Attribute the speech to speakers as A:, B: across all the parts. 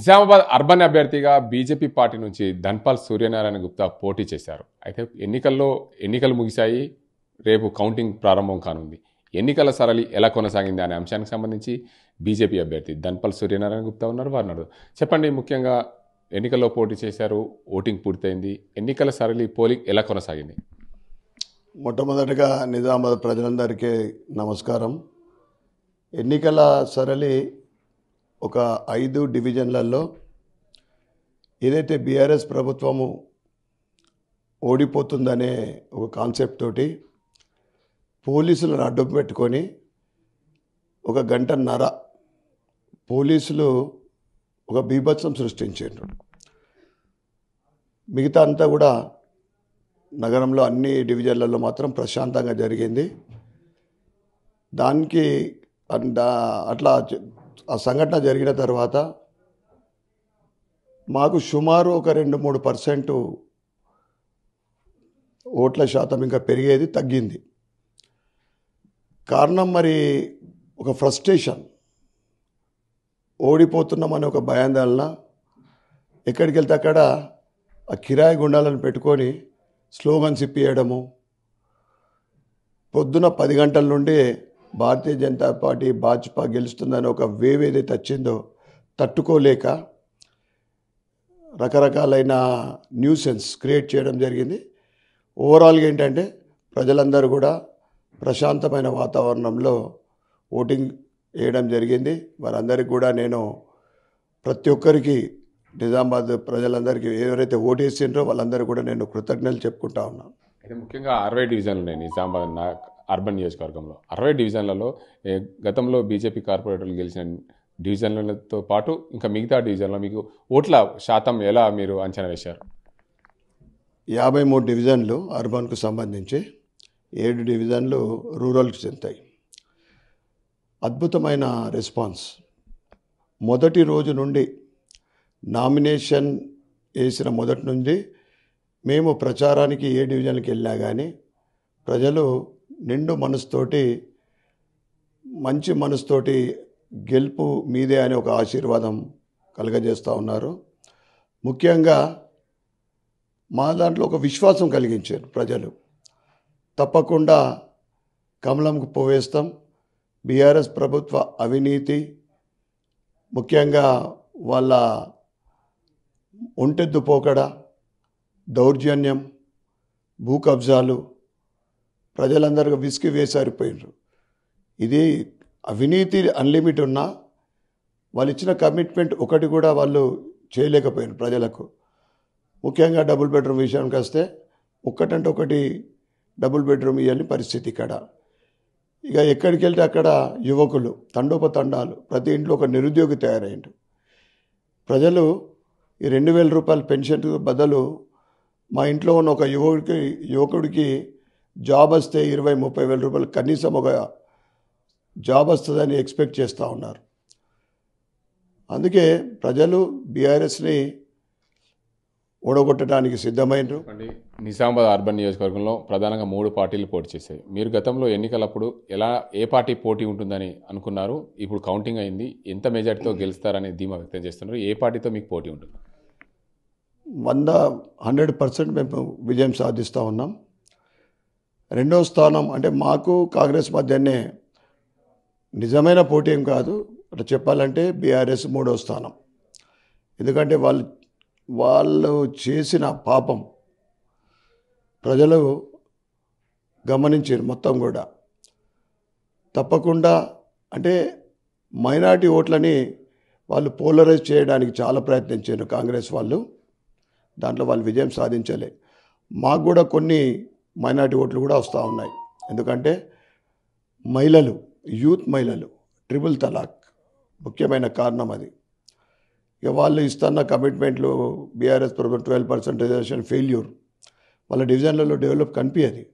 A: Nizamabad urban అభ్యర్థిగా BJP party నుంచి ధన్పాల్ సూర్యనారాయణ గుప్తా పోటీ చేశారు అయితే ఎన్నికల్లో ఎన్నికలు ముగిశాయి రేపు కౌంటింగ్ ప్రారంభం కానుంది ఎన్నికల సరళి ఎలా కొనసాగింది అనే అంశానికి సంబంధించి బీజేపీ అభ్యర్థి ధన్పాల్ సూర్యనారాయణ గుప్తా ఉన్నారు వారు చెప్పండి ముఖ్యంగా ఎన్నికల్లో పోటీ చేశారు ఓటింగ్ పూర్తయింది ఎన్నికల సరళి పోలింగ్ ఎలా కొనసాగింది
B: మొట్టమొదటిగా నిజామాబాద్ ప్రజలందరికీ నమస్కారం ఎన్నికల సరళి ఒక ఐదు డివిజన్లలో ఏదైతే బీఆర్ఎస్ ప్రభుత్వము ఓడిపోతుందనే ఒక కాన్సెప్ట్ తోటి పోలీసులను అడ్డు పెట్టుకొని ఒక గంటన్నర పోలీసులు ఒక బీభత్సం సృష్టించారు మిగతా అంతా కూడా నగరంలో అన్ని డివిజన్లలో మాత్రం ప్రశాంతంగా జరిగింది దానికి అట్లా ఆ సంఘటన జరిగిన తర్వాత మాకు సుమారు ఒక రెండు మూడు పర్సెంట్ ఓట్ల శాతం ఇంకా పెరిగేది తగ్గింది కారణం మరి ఒక ఫ్రస్ట్రేషన్ ఓడిపోతున్నామని ఒక భయాందోళన ఎక్కడికి వెళ్తే అక్కడ ఆ కిరాయి గుండాలను పెట్టుకొని స్లోగన్స్ ఇప్పియడము పొద్దున పది గంటల నుండి భారతీయ జనతా పార్టీ భాజపా గెలుస్తుందని ఒక వేవ్ ఏదైతే వచ్చిందో తట్టుకోలేక రకరకాలైన న్యూసెన్స్ క్రియేట్ చేయడం జరిగింది ఓవరాల్గా ఏంటంటే ప్రజలందరూ కూడా ప్రశాంతమైన వాతావరణంలో ఓటింగ్ వేయడం జరిగింది వారందరికీ కూడా నేను ప్రతి ఒక్కరికి నిజామాబాద్ ప్రజలందరికీ ఎవరైతే ఓటేసిండ్రో వాళ్ళందరూ కూడా నేను కృతజ్ఞతలు చెప్పుకుంటా ఉన్నాను
A: అయితే ముఖ్యంగా అరవై డివిజన్లు ఉన్నాయి నిజామాబాద్ అర్బన్ నియోజకవర్గంలో అరవై డివిజన్లలో గతంలో బీజేపీ కార్పొరేటర్లు గెలిచిన డివిజన్లతో పాటు ఇంకా మిగతా డివిజన్లో మీకు ఓట్ల శాతం ఎలా మీరు అంచనా వేశారు
B: యాభై మూడు డివిజన్లు అర్బన్కు సంబంధించి ఏడు డివిజన్లు రూరల్కి చెందుతాయి అద్భుతమైన రెస్పాన్స్ మొదటి రోజు నుండి నామినేషన్ వేసిన మొదటి నుండి మేము ప్రచారానికి ఏ డివిజన్కి వెళ్ళినా కానీ ప్రజలు నిండు మనసుతోటి మంచి మనసుతోటి గెలుపు మీదే అనే ఒక ఆశీర్వాదం కలగజేస్తూ ఉన్నారు ముఖ్యంగా మా దాంట్లో ఒక విశ్వాసం కలిగించారు ప్రజలు తప్పకుండా కమలంకు పోవేస్తాం బీఆర్ఎస్ ప్రభుత్వ అవినీతి ముఖ్యంగా వాళ్ళ ఒంటెద్దు పోకడ దౌర్జన్యం భూ కబ్జాలు ప్రజలందరూ విసిగి వేసారిపోయినారు ఇది అవినీతి అన్లిమిట్ ఉన్నా వాళ్ళు ఇచ్చిన కమిట్మెంట్ ఒకటి కూడా వాళ్ళు చేయలేకపోయారు ప్రజలకు ముఖ్యంగా డబుల్ బెడ్రూమ్ విషయానికి వస్తే ఒక్కటంటే ఒకటి డబుల్ బెడ్రూమ్ ఇవ్వని పరిస్థితి ఇక్కడ ఇక ఎక్కడికి వెళ్తే అక్కడ యువకులు తండోపతండాలు ప్రతి ఇంట్లో ఒక నిరుద్యోగి తయారయ్యాడు ప్రజలు ఈ రెండు వేల రూపాయల పెన్షన్ బదులు మా ఇంట్లో ఉన్న ఒక యువకుడికి యువకుడికి జాబ్ వస్తే ఇరవై ముప్పై వేల రూపాయలు కనీసం ఒక జాబ్ వస్తుందని ఎక్స్పెక్ట్ చేస్తూ ఉన్నారు అందుకే ప్రజలు బీఆర్ఎస్ని ఓడగొట్టడానికి సిద్ధమైనరు
A: నిజామాబాద్ అర్బన్ నియోజకవర్గంలో ప్రధానంగా మూడు పార్టీలు పోటీ చేశాయి మీరు గతంలో ఎన్నికలప్పుడు ఎలా ఏ పార్టీ పోటీ ఉంటుందని అనుకున్నారు ఇప్పుడు కౌంటింగ్ అయింది ఎంత మెజార్టీతో గెలుస్తారని ధీమా వ్యక్తం చేస్తున్నారు ఏ పార్టీతో మీకు పోటీ ఉంటుంది
B: వంద హండ్రెడ్ పర్సెంట్ మేము విజయం సాధిస్తూ ఉన్నాం రెండో స్థానం అంటే మాకు కాంగ్రెస్ మధ్యనే నిజమైన పోటీ ఏం కాదు అట్లా చెప్పాలంటే బీఆర్ఎస్ మూడో స్థానం ఎందుకంటే వాళ్ళు వాళ్ళు చేసిన పాపం ప్రజలు గమనించారు మొత్తం కూడా తప్పకుండా అంటే మైనార్టీ ఓట్లని వాళ్ళు పోలరైజ్ చేయడానికి చాలా ప్రయత్నించారు కాంగ్రెస్ వాళ్ళు దాంట్లో వాళ్ళు విజయం సాధించలే మాకు కూడా కొన్ని మైనార్టీ ఓట్లు కూడా వస్తూ ఉన్నాయి ఎందుకంటే మహిళలు యూత్ మహిళలు ట్రిపుల్ తలాక్ ముఖ్యమైన కారణం అది ఇక వాళ్ళు ఇస్తున్న కమిట్మెంట్లు బీఆర్ఎస్ ప్రభుత్వం ట్వెల్వ్ పర్సెంట్ రిజర్వేషన్ ఫెయిల్యూర్ వాళ్ళ డివిజన్లలో డెవలప్ కనిపించదు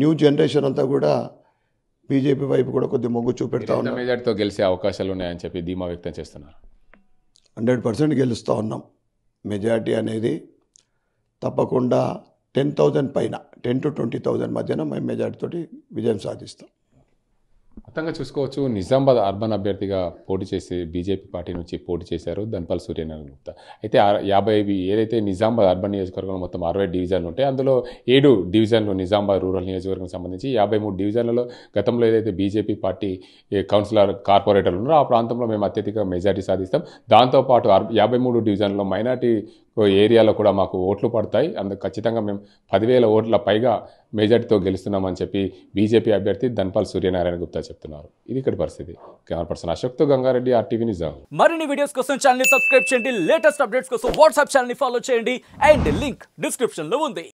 B: న్యూ జనరేషన్ అంతా కూడా బీజేపీ వైపు కూడా కొద్ది మొగ్గు చూపెడతా ఉన్నాం
A: మెజార్టీతో గెలిచే అవకాశాలు ఉన్నాయని చెప్పి ధీమా వ్యక్తం చేస్తున్నారు
B: హండ్రెడ్ పర్సెంట్ గెలుస్తూ ఉన్నాం మెజార్టీ అనేది తప్పకుండా టెన్ థౌజండ్ పైన టెన్ టు ట్వంటీ థౌజండ్ మధ్యన మేము మెజార్టీతో విజయం సాధిస్తాం
A: మొత్తంగా చూసుకోవచ్చు నిజామాబాద్ అర్బన్ అభ్యర్థిగా పోటీ చేసి బీజేపీ పార్టీ నుంచి పోటీ చేశారు ధన్పాల్ సూర్యనారాయణ గుప్తా అయితే యాభై ఏదైతే నిజామాబాద్ అర్బన్ నియోజకవర్గంలో మొత్తం అరవై డివిజన్లు ఉంటాయి అందులో ఏడు డివిజన్లు నిజామాబాద్ రూరల్ నియోజకవర్గం సంబంధించి యాభై మూడు డివిజన్లలో గతంలో ఏదైతే బీజేపీ పార్టీ కౌన్సిలర్ కార్పొరేటర్లు ఉన్నారో ఆ ప్రాంతంలో మేము అత్యధిక మెజార్టీ సాధిస్తాం దాంతోపాటు యాభై మూడు డివిజన్లో మైనార్టీ ఏరియాలో కూడా మాకు ఓట్లు పడతాయి అందుకు ఖచ్చితంగా మేము పదివేల ఓట్ల పైగా మెజార్టీతో గెలుస్తున్నామని చెప్పి బీజేపీ అభ్యర్థి ధన్పాల్ సూర్యనారాయణ గుప్తా చెప్తున్నారు ఇది ఇక్కడ పరిస్థితి కెమెరా పర్సన్ అశోక్తో గంగారెడ్డి ఆర్టీవీ నిజాం
B: మరిన్ని వీడియోస్ కోసం ఛానల్ సబ్స్క్రైబ్ చేయండి లేటెస్ట్ అప్డేట్స్ కోసం వాట్సాప్ ఛానల్ ఫాలో చేయండి అండ్ లింక్ డిస్క్రిప్షన్లో ఉంది